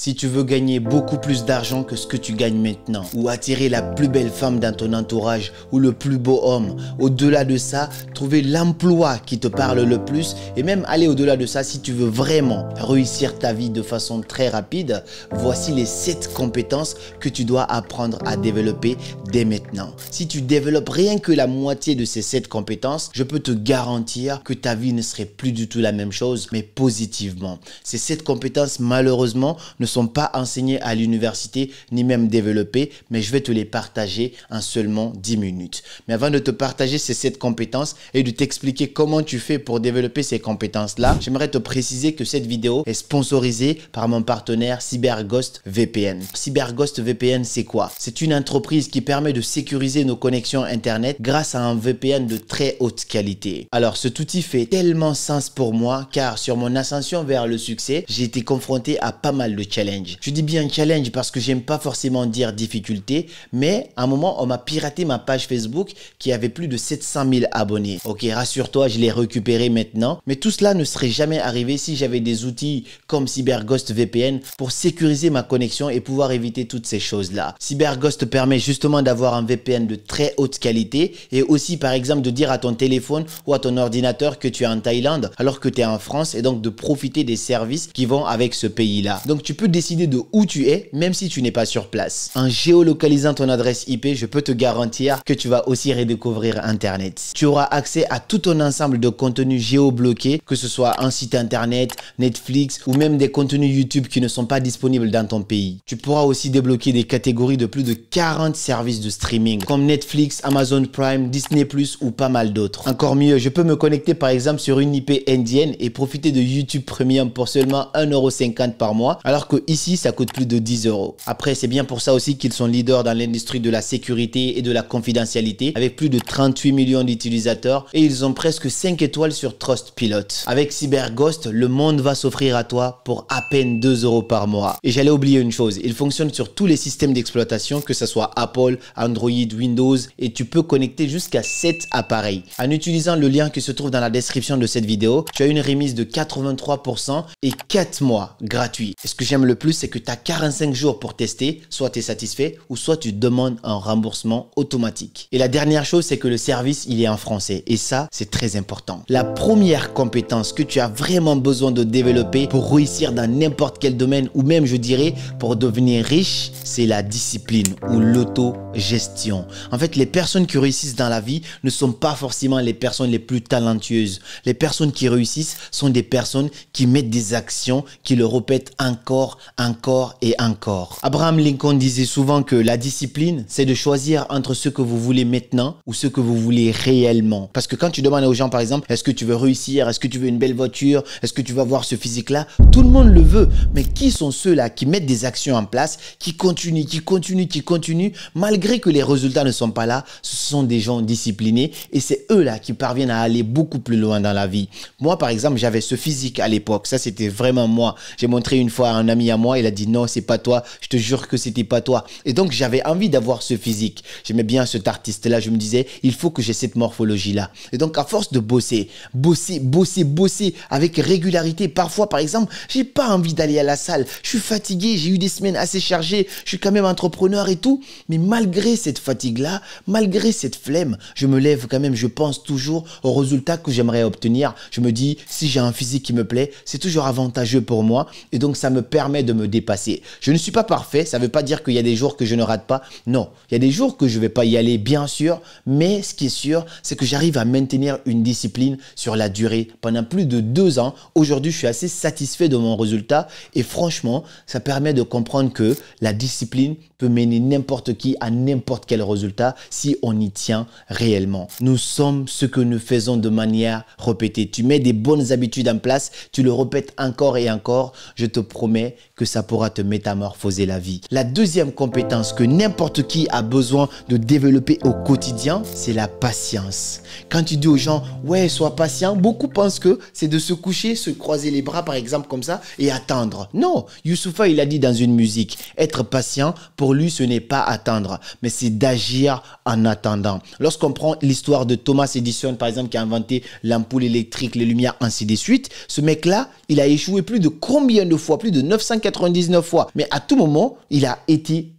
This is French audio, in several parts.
Si tu veux gagner beaucoup plus d'argent que ce que tu gagnes maintenant, ou attirer la plus belle femme dans ton entourage, ou le plus beau homme, au-delà de ça, trouver l'emploi qui te parle le plus, et même aller au-delà de ça si tu veux vraiment réussir ta vie de façon très rapide, voici les 7 compétences que tu dois apprendre à développer dès maintenant. Si tu développes rien que la moitié de ces 7 compétences, je peux te garantir que ta vie ne serait plus du tout la même chose, mais positivement. Ces 7 compétences, malheureusement, ne sont pas enseignés à l'université ni même développés, mais je vais te les partager en seulement 10 minutes. Mais avant de te partager ces 7 compétences et de t'expliquer comment tu fais pour développer ces compétences-là, j'aimerais te préciser que cette vidéo est sponsorisée par mon partenaire CyberGhost VPN. CyberGhost VPN, c'est quoi C'est une entreprise qui permet de sécuriser nos connexions Internet grâce à un VPN de très haute qualité. Alors cet outil fait tellement sens pour moi car sur mon ascension vers le succès, j'ai été confronté à pas mal de challenges je dis bien challenge parce que j'aime pas forcément dire difficulté, mais à un moment, on m'a piraté ma page Facebook qui avait plus de 700 000 abonnés. Ok, rassure-toi, je l'ai récupéré maintenant, mais tout cela ne serait jamais arrivé si j'avais des outils comme CyberGhost VPN pour sécuriser ma connexion et pouvoir éviter toutes ces choses-là. CyberGhost permet justement d'avoir un VPN de très haute qualité et aussi par exemple de dire à ton téléphone ou à ton ordinateur que tu es en Thaïlande alors que tu es en France et donc de profiter des services qui vont avec ce pays-là. Donc tu peux décider de où tu es, même si tu n'es pas sur place. En géolocalisant ton adresse IP, je peux te garantir que tu vas aussi redécouvrir Internet. Tu auras accès à tout ton ensemble de contenus géobloqués, que ce soit un site Internet, Netflix ou même des contenus YouTube qui ne sont pas disponibles dans ton pays. Tu pourras aussi débloquer des catégories de plus de 40 services de streaming, comme Netflix, Amazon Prime, Disney ⁇ Plus ou pas mal d'autres. Encore mieux, je peux me connecter par exemple sur une IP indienne et profiter de YouTube Premium pour seulement 1,50€ par mois, alors que ici ça coûte plus de 10 euros. Après, c'est bien pour ça aussi qu'ils sont leaders dans l'industrie de la sécurité et de la confidentialité, avec plus de 38 millions d'utilisateurs, et ils ont presque 5 étoiles sur Trustpilot. Avec CyberGhost, le monde va s'offrir à toi pour à peine 2 euros par mois. Et j'allais oublier une chose, il fonctionne sur tous les systèmes d'exploitation, que ce soit Apple, Android, Windows, et tu peux connecter jusqu'à 7 appareils. En utilisant le lien qui se trouve dans la description de cette vidéo, tu as une remise de 83% et 4 mois gratuits. Est-ce que j'aime le plus, c'est que tu as 45 jours pour tester, soit tu es satisfait ou soit tu demandes un remboursement automatique. Et la dernière chose, c'est que le service, il est en français. Et ça, c'est très important. La première compétence que tu as vraiment besoin de développer pour réussir dans n'importe quel domaine ou même, je dirais, pour devenir riche, c'est la discipline ou l'autogestion. En fait, les personnes qui réussissent dans la vie ne sont pas forcément les personnes les plus talentueuses. Les personnes qui réussissent sont des personnes qui mettent des actions, qui le répètent encore encore, et encore. Abraham Lincoln disait souvent que la discipline, c'est de choisir entre ce que vous voulez maintenant ou ce que vous voulez réellement. Parce que quand tu demandes aux gens, par exemple, est-ce que tu veux réussir, est-ce que tu veux une belle voiture, est-ce que tu veux avoir ce physique-là, tout le monde le veut. Mais qui sont ceux-là qui mettent des actions en place, qui continuent, qui continuent, qui continuent, malgré que les résultats ne sont pas là, ce sont des gens disciplinés et c'est eux-là qui parviennent à aller beaucoup plus loin dans la vie. Moi, par exemple, j'avais ce physique à l'époque. Ça, c'était vraiment moi. J'ai montré une fois à un ami à moi, il a dit non, c'est pas toi, je te jure que c'était pas toi. Et donc j'avais envie d'avoir ce physique. J'aimais bien cet artiste-là, je me disais, il faut que j'ai cette morphologie-là. Et donc à force de bosser, bosser, bosser, bosser avec régularité, parfois par exemple, j'ai pas envie d'aller à la salle, je suis fatigué, j'ai eu des semaines assez chargées, je suis quand même entrepreneur et tout, mais malgré cette fatigue-là, malgré cette flemme, je me lève quand même, je pense toujours aux résultats que j'aimerais obtenir. Je me dis, si j'ai un physique qui me plaît, c'est toujours avantageux pour moi. Et donc ça me permet de me dépasser. Je ne suis pas parfait, ça ne veut pas dire qu'il y a des jours que je ne rate pas. Non, il y a des jours que je ne vais pas y aller, bien sûr, mais ce qui est sûr, c'est que j'arrive à maintenir une discipline sur la durée pendant plus de deux ans. Aujourd'hui, je suis assez satisfait de mon résultat et franchement, ça permet de comprendre que la discipline peut mener n'importe qui à n'importe quel résultat si on y tient réellement. Nous sommes ce que nous faisons de manière répétée. Tu mets des bonnes habitudes en place, tu le répètes encore et encore. Je te promets, que ça pourra te métamorphoser la vie. La deuxième compétence que n'importe qui a besoin de développer au quotidien, c'est la patience. Quand tu dis aux gens, ouais, sois patient, beaucoup pensent que c'est de se coucher, se croiser les bras par exemple comme ça et attendre. Non, Youssoufa, il a dit dans une musique, être patient, pour lui, ce n'est pas attendre, mais c'est d'agir en attendant. Lorsqu'on prend l'histoire de Thomas Edison, par exemple, qui a inventé l'ampoule électrique, les lumières, ainsi de suite, ce mec-là, il a échoué plus de combien de fois, plus de 900 199 fois. Mais à tout moment, il a été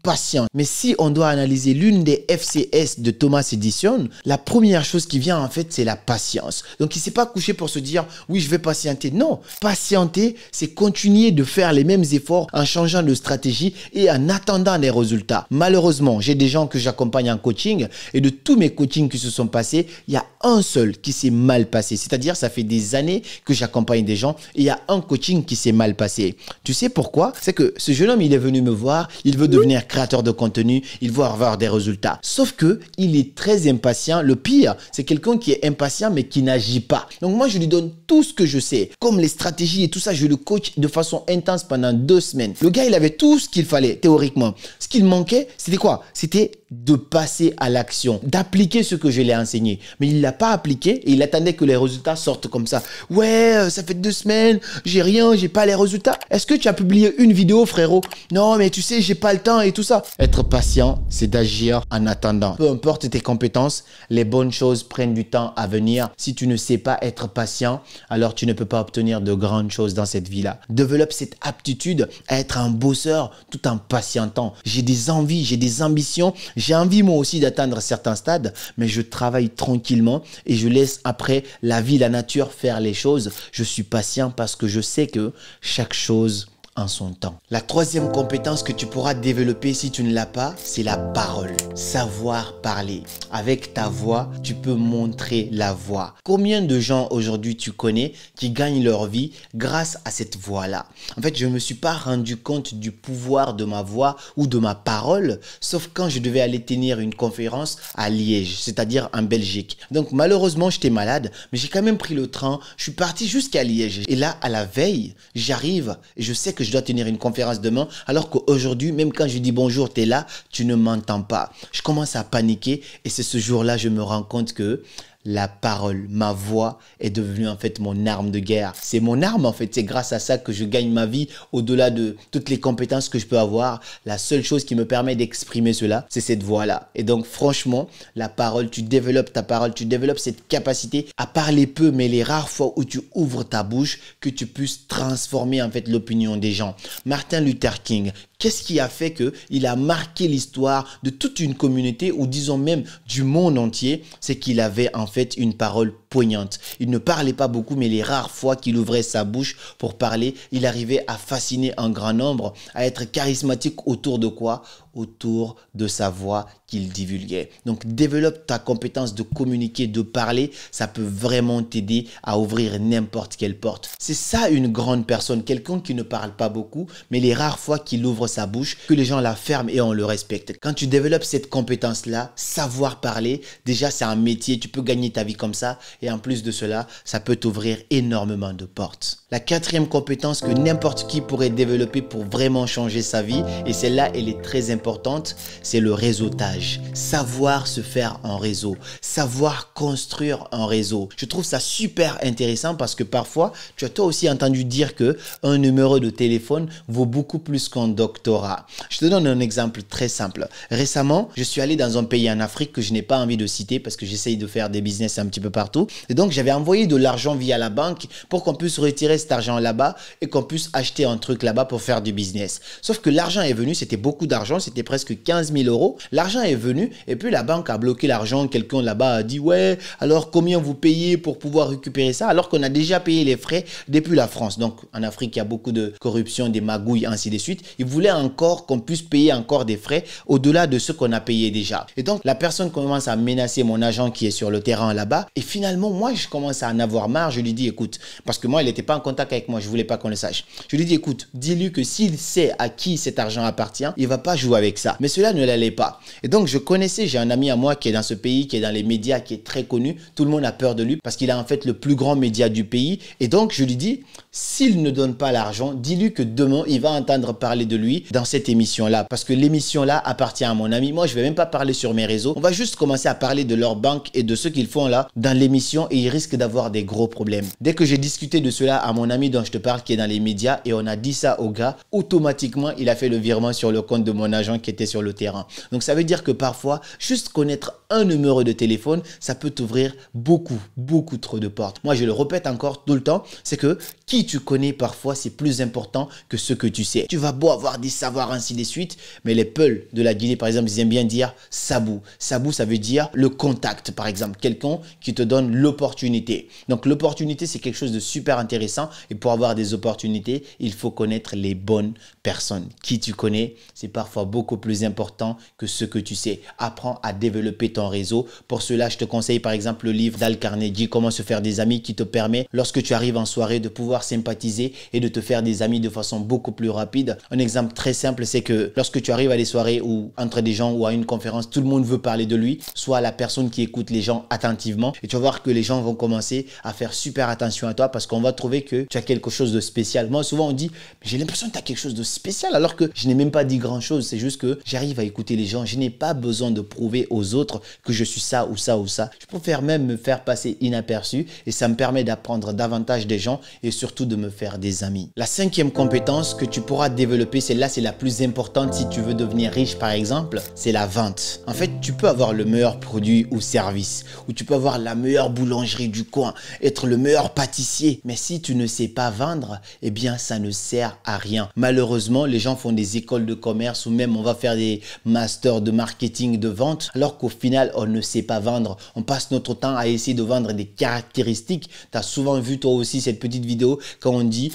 mais si on doit analyser l'une des FCS de Thomas Edition, la première chose qui vient en fait, c'est la patience. Donc il s'est pas couché pour se dire oui, je vais patienter. Non, patienter, c'est continuer de faire les mêmes efforts en changeant de stratégie et en attendant des résultats. Malheureusement, j'ai des gens que j'accompagne en coaching et de tous mes coachings qui se sont passés, il y a un seul qui s'est mal passé. C'est-à-dire, ça fait des années que j'accompagne des gens et il y a un coaching qui s'est mal passé. Tu sais pourquoi C'est que ce jeune homme, il est venu me voir, il veut devenir créateur de contenu, il va avoir des résultats. Sauf que il est très impatient. Le pire, c'est quelqu'un qui est impatient mais qui n'agit pas. Donc moi, je lui donne tout ce que je sais, comme les stratégies et tout ça. Je le coach de façon intense pendant deux semaines. Le gars, il avait tout ce qu'il fallait théoriquement. Ce qu'il manquait, c'était quoi C'était de passer à l'action, d'appliquer ce que je ai enseigné. Mais il ne l'a pas appliqué et il attendait que les résultats sortent comme ça. Ouais, euh, ça fait deux semaines, j'ai rien, j'ai pas les résultats. Est-ce que tu as publié une vidéo, frérot Non, mais tu sais, j'ai pas le temps et tout ça. Être patient, c'est d'agir en attendant. Peu importe tes compétences, les bonnes choses prennent du temps à venir. Si tu ne sais pas être patient, alors tu ne peux pas obtenir de grandes choses dans cette vie-là. Développe cette aptitude à être un bosseur tout en patientant. J'ai des envies, j'ai des ambitions, j'ai envie moi aussi d'atteindre certains stades, mais je travaille tranquillement et je laisse après la vie, la nature faire les choses. Je suis patient parce que je sais que chaque chose son temps. La troisième compétence que tu pourras développer si tu ne l'as pas, c'est la parole. Savoir parler. Avec ta voix, tu peux montrer la voix. Combien de gens aujourd'hui tu connais qui gagnent leur vie grâce à cette voix-là En fait, je ne me suis pas rendu compte du pouvoir de ma voix ou de ma parole, sauf quand je devais aller tenir une conférence à Liège, c'est-à-dire en Belgique. Donc malheureusement, j'étais malade, mais j'ai quand même pris le train, je suis parti jusqu'à Liège. Et là, à la veille, j'arrive et je sais que je dois tenir une conférence demain, alors qu'aujourd'hui, même quand je dis bonjour, tu es là, tu ne m'entends pas. Je commence à paniquer et c'est ce jour-là, je me rends compte que la parole, ma voix est devenue en fait mon arme de guerre. C'est mon arme en fait, c'est grâce à ça que je gagne ma vie au-delà de toutes les compétences que je peux avoir. La seule chose qui me permet d'exprimer cela, c'est cette voix-là. Et donc franchement, la parole, tu développes ta parole, tu développes cette capacité à parler peu, mais les rares fois où tu ouvres ta bouche, que tu puisses transformer en fait l'opinion des gens. Martin Luther King, Qu'est-ce qui a fait que il a marqué l'histoire de toute une communauté ou disons même du monde entier C'est qu'il avait en fait une parole poignante. Il ne parlait pas beaucoup, mais les rares fois qu'il ouvrait sa bouche pour parler, il arrivait à fasciner un grand nombre, à être charismatique autour de quoi Autour de sa voix qu'il divulguait. Donc développe ta compétence de communiquer, de parler, ça peut vraiment t'aider à ouvrir n'importe quelle porte. C'est ça une grande personne, quelqu'un qui ne parle pas beaucoup, mais les rares fois qu'il ouvre sa bouche, que les gens la ferment et on le respecte. Quand tu développes cette compétence-là, savoir parler, déjà c'est un métier, tu peux gagner ta vie comme ça et en plus de cela, ça peut t'ouvrir énormément de portes. La quatrième compétence que n'importe qui pourrait développer pour vraiment changer sa vie, et celle-là, elle est très importante, c'est le réseautage. Savoir se faire en réseau, savoir construire un réseau. Je trouve ça super intéressant parce que parfois, tu as toi aussi entendu dire que un numéro de téléphone vaut beaucoup plus qu'un doctorat. Je te donne un exemple très simple. Récemment, je suis allé dans un pays en Afrique que je n'ai pas envie de citer parce que j'essaye de faire des business un petit peu partout. Et donc, j'avais envoyé de l'argent via la banque pour qu'on puisse retirer cet argent là-bas et qu'on puisse acheter un truc là-bas pour faire du business. Sauf que l'argent est venu, c'était beaucoup d'argent, c'était presque 15 000 euros. L'argent est venu et puis la banque a bloqué l'argent. Quelqu'un là-bas a dit, ouais, alors combien vous payez pour pouvoir récupérer ça alors qu'on a déjà payé les frais depuis la France. Donc, en Afrique, il y a beaucoup de corruption, des magouilles, ainsi de suite. Ils voulaient encore qu'on puisse payer encore des frais au-delà de ce qu'on a payé déjà. Et donc, la personne commence à menacer mon agent qui est sur le terrain là-bas. Et finalement, moi, je commence à en avoir marre. Je lui dis, écoute, parce que moi, il n'était pas en contact avec moi, je ne voulais pas qu'on le sache. Je lui dis, écoute, dis-lui que s'il sait à qui cet argent appartient, il va pas jouer avec ça. Mais cela ne l'allait pas. Et donc, je connaissais, j'ai un ami à moi qui est dans ce pays, qui est dans les médias, qui est très connu. Tout le monde a peur de lui parce qu'il a en fait le plus grand média du pays. Et donc, je lui dis, s'il ne donne pas l'argent, dis-lui que demain, il va entendre parler de lui dans cette émission-là. Parce que l'émission-là appartient à mon ami. Moi, je ne vais même pas parler sur mes réseaux. On va juste commencer à parler de leur banque et de ce qu'ils font là dans l'émission et ils risquent d'avoir des gros problèmes. Dès que j'ai discuté de cela à mon ami dont je te parle qui est dans les médias et on a dit ça au gars, automatiquement, il a fait le virement sur le compte de mon agent qui était sur le terrain. Donc, ça veut dire que parfois, juste connaître un numéro de téléphone, ça peut t'ouvrir beaucoup, beaucoup trop de portes. Moi, je le répète encore tout le temps, c'est que qui tu connais parfois, c'est plus important que ce que tu sais. Tu vas beau avoir des savoirs ainsi de suite, mais les peuls de la Guinée, par exemple, ils aiment bien dire sabou. Sabou, ça veut dire le contact, par exemple, quelqu'un qui te donne l'opportunité. Donc l'opportunité, c'est quelque chose de super intéressant. Et pour avoir des opportunités, il faut connaître les bonnes personnes. Qui tu connais, c'est parfois beaucoup plus important que ce que tu sais. Apprends à développer ton réseau. Pour cela, je te conseille par exemple le livre d'Al Carnegie, Comment se faire des amis, qui te permet, lorsque tu arrives en soirée, de pouvoir sympathiser et de te faire des amis de façon beaucoup plus rapide. Un exemple très simple, c'est que lorsque tu arrives à des soirées ou entre des gens ou à une conférence, tout le monde veut parler de lui, soit la personne qui écoute les gens attentivement et tu vas voir que les gens vont commencer à faire super attention à toi parce qu'on va trouver que tu as quelque chose de spécial. Moi, souvent, on dit, j'ai l'impression que tu as quelque chose de spécial alors que je n'ai même pas dit grand chose. C'est juste que j'arrive à écouter les gens. Je n'ai pas besoin de prouver aux autres que je suis ça ou ça ou ça. Je préfère même me faire passer inaperçu et ça me permet d'apprendre davantage des gens et surtout de me faire des amis. La cinquième compétence que tu pourras développer, celle-là c'est la plus importante si tu veux devenir riche par exemple, c'est la vente. En fait, tu peux avoir le meilleur produit ou service, ou tu peux avoir la meilleure boulangerie du coin, être le meilleur pâtissier, mais si tu ne sais pas vendre, eh bien ça ne sert à rien. Malheureusement, les gens font des écoles de commerce ou même on va faire des masters de marketing, de vente, alors qu'au final on ne sait pas vendre. On passe notre temps à essayer de vendre des caractéristiques. Tu as souvent vu toi aussi cette petite vidéo quand on dit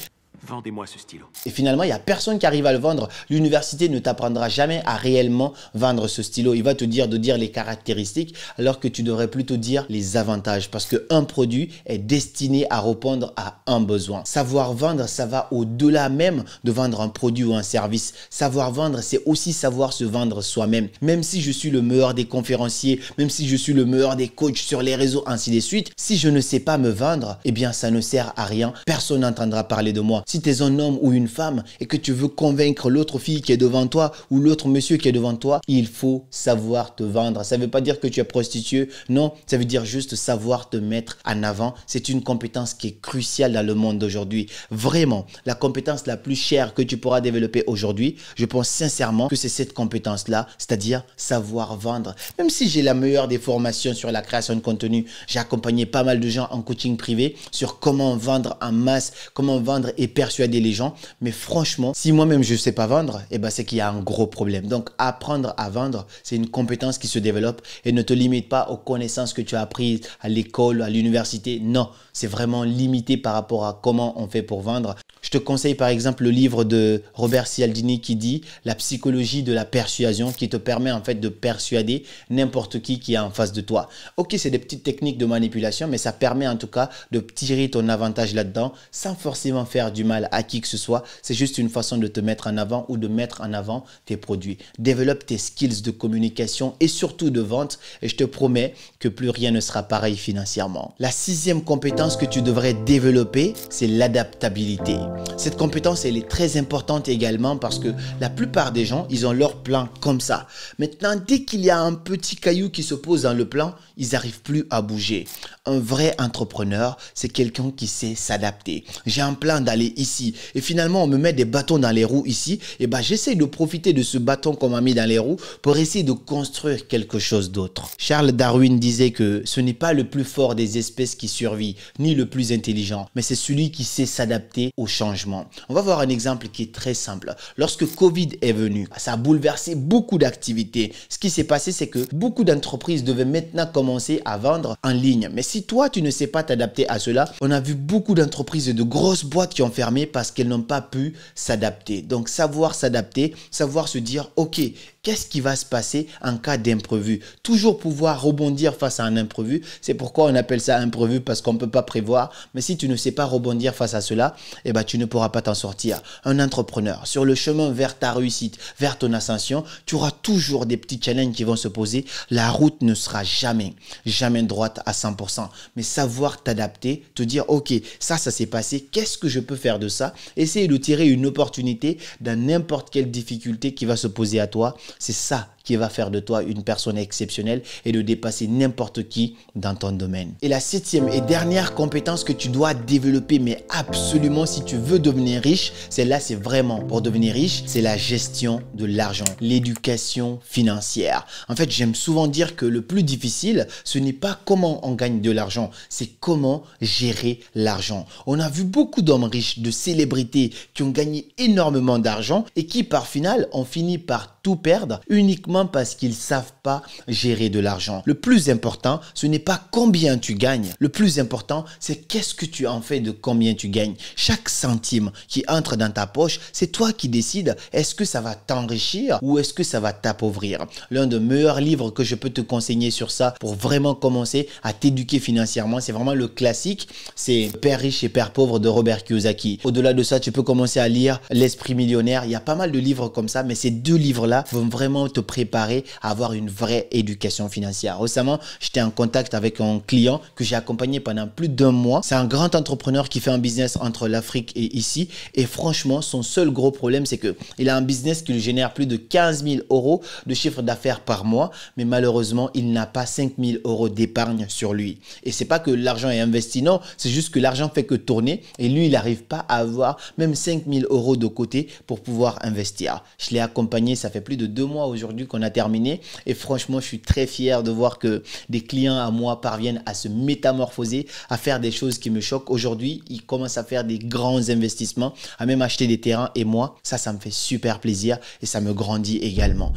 Vendez-moi ce stylo. Et finalement, il n'y a personne qui arrive à le vendre. L'université ne t'apprendra jamais à réellement vendre ce stylo. Il va te dire de dire les caractéristiques alors que tu devrais plutôt dire les avantages parce qu'un produit est destiné à répondre à un besoin. Savoir vendre, ça va au-delà même de vendre un produit ou un service. Savoir vendre, c'est aussi savoir se vendre soi-même. Même si je suis le meilleur des conférenciers, même si je suis le meilleur des coachs sur les réseaux, ainsi de suite, si je ne sais pas me vendre, eh bien ça ne sert à rien. Personne n'entendra parler de moi. Si tu es un homme ou une femme et que tu veux convaincre l'autre fille qui est devant toi ou l'autre monsieur qui est devant toi, il faut savoir te vendre. Ça ne veut pas dire que tu es prostituée. Non, ça veut dire juste savoir te mettre en avant. C'est une compétence qui est cruciale dans le monde d'aujourd'hui. Vraiment, la compétence la plus chère que tu pourras développer aujourd'hui, je pense sincèrement que c'est cette compétence-là, c'est-à-dire savoir vendre. Même si j'ai la meilleure des formations sur la création de contenu, j'ai accompagné pas mal de gens en coaching privé sur comment vendre en masse, comment vendre et perdre persuader les gens. Mais franchement, si moi-même je ne sais pas vendre, eh ben c'est qu'il y a un gros problème. Donc apprendre à vendre, c'est une compétence qui se développe et ne te limite pas aux connaissances que tu as apprises à l'école, à l'université. Non, c'est vraiment limité par rapport à comment on fait pour vendre. Je te conseille par exemple le livre de Robert Cialdini qui dit La psychologie de la persuasion qui te permet en fait de persuader n'importe qui qui est en face de toi. Ok, c'est des petites techniques de manipulation, mais ça permet en tout cas de tirer ton avantage là-dedans sans forcément faire du mal à qui que ce soit. C'est juste une façon de te mettre en avant ou de mettre en avant tes produits. Développe tes skills de communication et surtout de vente et je te promets que plus rien ne sera pareil financièrement. La sixième compétence que tu devrais développer, c'est l'adaptabilité cette compétence, elle est très importante également parce que la plupart des gens, ils ont leur plan comme ça. Maintenant, dès qu'il y a un petit caillou qui se pose dans le plan, ils n'arrivent plus à bouger. Un vrai entrepreneur, c'est quelqu'un qui sait s'adapter. J'ai un plan d'aller ici et finalement on me met des bâtons dans les roues ici. Et eh ben j'essaie de profiter de ce bâton qu'on m'a mis dans les roues pour essayer de construire quelque chose d'autre. Charles Darwin disait que ce n'est pas le plus fort des espèces qui survit, ni le plus intelligent, mais c'est celui qui sait s'adapter au changement. On va voir un exemple qui est très simple. Lorsque Covid est venu, ça a bouleversé beaucoup d'activités. Ce qui s'est passé, c'est que beaucoup d'entreprises devaient maintenant commencer à vendre en ligne. Si toi, tu ne sais pas t'adapter à cela, on a vu beaucoup d'entreprises et de grosses boîtes qui ont fermé parce qu'elles n'ont pas pu s'adapter. Donc, savoir s'adapter, savoir se dire, OK, qu'est-ce qui va se passer en cas d'imprévu Toujours pouvoir rebondir face à un imprévu. C'est pourquoi on appelle ça imprévu parce qu'on ne peut pas prévoir. Mais si tu ne sais pas rebondir face à cela, eh ben, tu ne pourras pas t'en sortir. Un entrepreneur, sur le chemin vers ta réussite, vers ton ascension, tu auras toujours des petits challenges qui vont se poser. La route ne sera jamais, jamais droite à 100%. Mais savoir t'adapter, te dire, OK, ça, ça s'est passé, qu'est-ce que je peux faire de ça Essayer de tirer une opportunité dans n'importe quelle difficulté qui va se poser à toi, c'est ça qui va faire de toi une personne exceptionnelle et de dépasser n'importe qui dans ton domaine. Et la septième et dernière compétence que tu dois développer, mais absolument si tu veux devenir riche, celle-là c'est vraiment pour devenir riche, c'est la gestion de l'argent, l'éducation financière. En fait, j'aime souvent dire que le plus difficile, ce n'est pas comment on gagne de l'argent, c'est comment gérer l'argent. On a vu beaucoup d'hommes riches, de célébrités qui ont gagné énormément d'argent et qui par final ont fini par tout perdre uniquement parce qu'ils savent pas gérer de l'argent. Le plus important, ce n'est pas combien tu gagnes. Le plus important, c'est qu'est-ce que tu en fais de combien tu gagnes. Chaque centime qui entre dans ta poche, c'est toi qui décides est-ce que ça va t'enrichir ou est-ce que ça va t'appauvrir. L'un des meilleurs livres que je peux te conseiller sur ça pour vraiment commencer à t'éduquer financièrement, c'est vraiment le classique, c'est Père riche et Père pauvre de Robert Kiyosaki. Au-delà de ça, tu peux commencer à lire L'esprit millionnaire. Il y a pas mal de livres comme ça, mais ces deux livres-là vont vraiment te préparer à avoir une vraie éducation financière. Récemment, j'étais en contact avec un client que j'ai accompagné pendant plus d'un mois. C'est un grand entrepreneur qui fait un business entre l'Afrique et ici. Et franchement, son seul gros problème, c'est que il a un business qui génère plus de 15 000 euros de chiffre d'affaires par mois. Mais malheureusement, il n'a pas 5 000 euros d'épargne sur lui. Et c'est pas que l'argent est investi, non. C'est juste que l'argent fait que tourner. Et lui, il n'arrive pas à avoir même 5 000 euros de côté pour pouvoir investir. Je l'ai accompagné, ça fait plus de deux mois aujourd'hui qu'on a terminé. Et franchement, je suis très fier de voir que des clients à moi parviennent à se métamorphoser, à faire des choses qui me choquent. Aujourd'hui, ils commencent à faire des grands investissements, à même acheter des terrains. Et moi, ça, ça me fait super plaisir et ça me grandit également.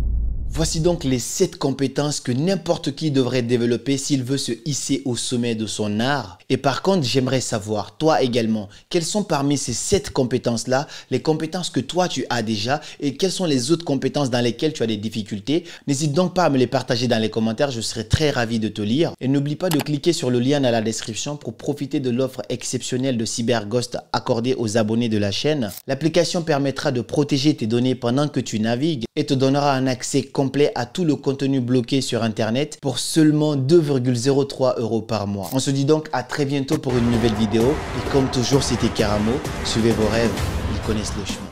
Voici donc les 7 compétences que n'importe qui devrait développer s'il veut se hisser au sommet de son art. Et par contre, j'aimerais savoir, toi également, quelles sont parmi ces 7 compétences-là les compétences que toi tu as déjà et quelles sont les autres compétences dans lesquelles tu as des difficultés. N'hésite donc pas à me les partager dans les commentaires, je serai très ravi de te lire. Et n'oublie pas de cliquer sur le lien dans la description pour profiter de l'offre exceptionnelle de CyberGhost accordée aux abonnés de la chaîne. L'application permettra de protéger tes données pendant que tu navigues et te donnera un accès complet à tout le contenu bloqué sur Internet pour seulement 2,03 euros par mois. On se dit donc à très bientôt pour une nouvelle vidéo. Et comme toujours, c'était Caramo. Suivez vos rêves, ils connaissent le chemin.